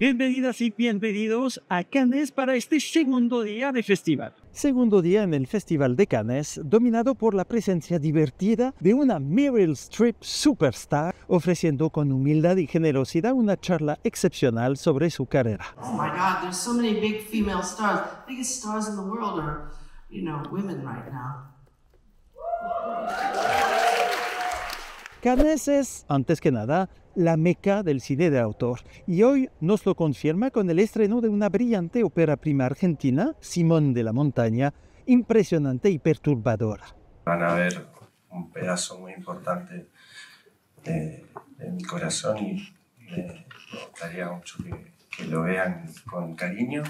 Bienvenidas y bienvenidos a Cannes para este segundo día de festival. Segundo día en el Festival de Cannes, dominado por la presencia divertida de una Meryl Streep superstar, ofreciendo con humildad y generosidad una charla excepcional sobre su carrera. Oh my God, so many big female The biggest stars in the world are, you know, women right now. Cannes es, antes que nada, la meca del cine de autor y hoy nos lo confirma con el estreno de una brillante ópera prima argentina, Simón de la Montaña, impresionante y perturbadora. Van a ver un pedazo muy importante de, mi corazón y me gustaría mucho que, que lo vean con cariño.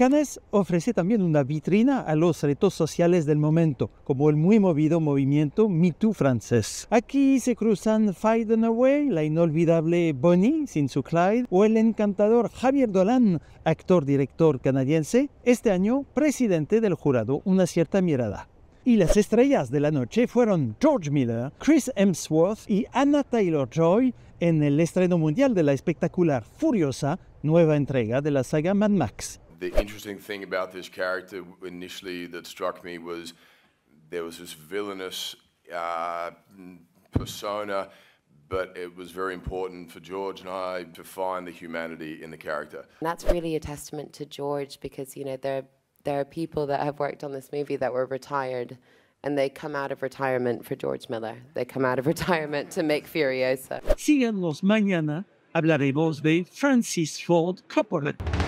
Cannes ofrece también una vitrina a los retos sociales del momento, como el muy movido movimiento MeToo francés. Aquí se cruzan fight Away, la inolvidable Bonnie sin su Clyde, o el encantador Javier Dolan, actor-director canadiense, este año presidente del jurado Una cierta mirada. Y las estrellas de la noche fueron George Miller, Chris Hemsworth y Anna Taylor-Joy en el estreno mundial de la espectacular Furiosa, nueva entrega de la saga Mad Max. the interesting thing about this character initially that struck me was there was this villainous uh, persona, but it was very important for George and I to find the humanity in the character. That's really a testament to George because you know there there are people that have worked on this movie that were retired. And they come out of retirement for George Miller. They come out of retirement to make Furiosa. Síganos mañana. Hablaremos de Francis Ford Coppola.